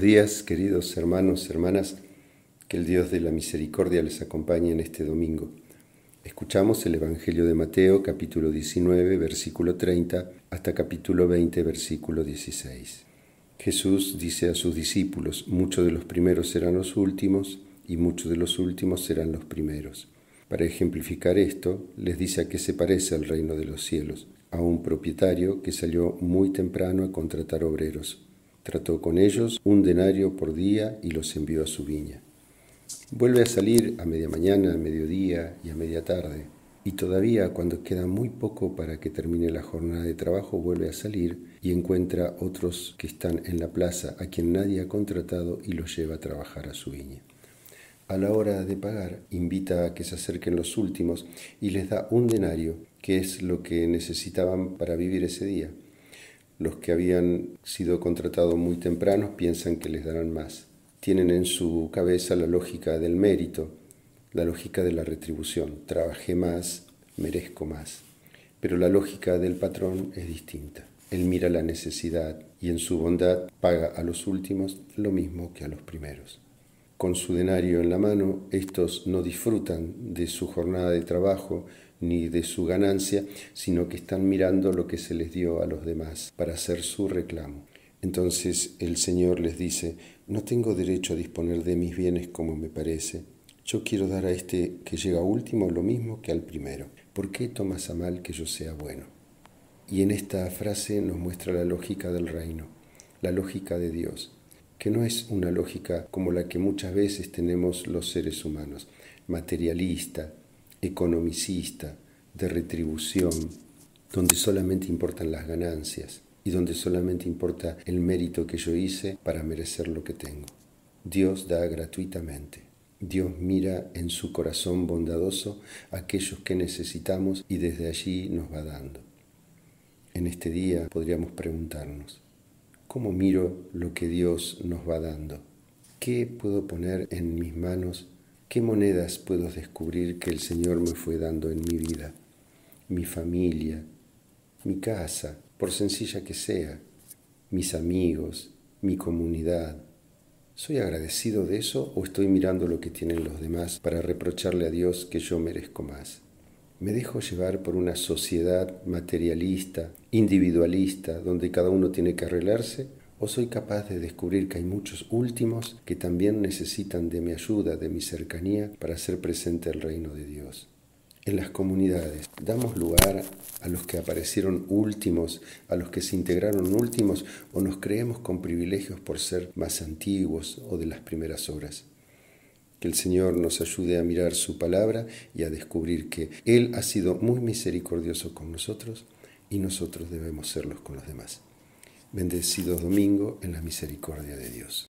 días, queridos hermanos, hermanas, que el Dios de la misericordia les acompañe en este domingo. Escuchamos el Evangelio de Mateo capítulo 19, versículo 30, hasta capítulo 20, versículo 16. Jesús dice a sus discípulos, muchos de los primeros serán los últimos y muchos de los últimos serán los primeros. Para ejemplificar esto, les dice a qué se parece el reino de los cielos, a un propietario que salió muy temprano a contratar obreros Trató con ellos un denario por día y los envió a su viña. Vuelve a salir a media mañana, a mediodía y a media tarde. Y todavía cuando queda muy poco para que termine la jornada de trabajo vuelve a salir y encuentra otros que están en la plaza a quien nadie ha contratado y los lleva a trabajar a su viña. A la hora de pagar, invita a que se acerquen los últimos y les da un denario, que es lo que necesitaban para vivir ese día. Los que habían sido contratados muy tempranos piensan que les darán más. Tienen en su cabeza la lógica del mérito, la lógica de la retribución. Trabajé más, merezco más. Pero la lógica del patrón es distinta. Él mira la necesidad y en su bondad paga a los últimos lo mismo que a los primeros. Con su denario en la mano, estos no disfrutan de su jornada de trabajo, ni de su ganancia, sino que están mirando lo que se les dio a los demás para hacer su reclamo. Entonces el Señor les dice, no tengo derecho a disponer de mis bienes como me parece. Yo quiero dar a este que llega último lo mismo que al primero. ¿Por qué tomas a mal que yo sea bueno? Y en esta frase nos muestra la lógica del reino, la lógica de Dios, que no es una lógica como la que muchas veces tenemos los seres humanos, materialista, economicista, de retribución, donde solamente importan las ganancias y donde solamente importa el mérito que yo hice para merecer lo que tengo. Dios da gratuitamente. Dios mira en su corazón bondadoso aquellos que necesitamos y desde allí nos va dando. En este día podríamos preguntarnos, ¿cómo miro lo que Dios nos va dando? ¿Qué puedo poner en mis manos ¿Qué monedas puedo descubrir que el Señor me fue dando en mi vida? Mi familia, mi casa, por sencilla que sea, mis amigos, mi comunidad. ¿Soy agradecido de eso o estoy mirando lo que tienen los demás para reprocharle a Dios que yo merezco más? Me dejo llevar por una sociedad materialista, individualista, donde cada uno tiene que arreglarse o soy capaz de descubrir que hay muchos últimos que también necesitan de mi ayuda, de mi cercanía para hacer presente el reino de Dios. En las comunidades damos lugar a los que aparecieron últimos, a los que se integraron últimos o nos creemos con privilegios por ser más antiguos o de las primeras obras? Que el Señor nos ayude a mirar su palabra y a descubrir que Él ha sido muy misericordioso con nosotros y nosotros debemos serlos con los demás. Bendecido domingo en la misericordia de Dios.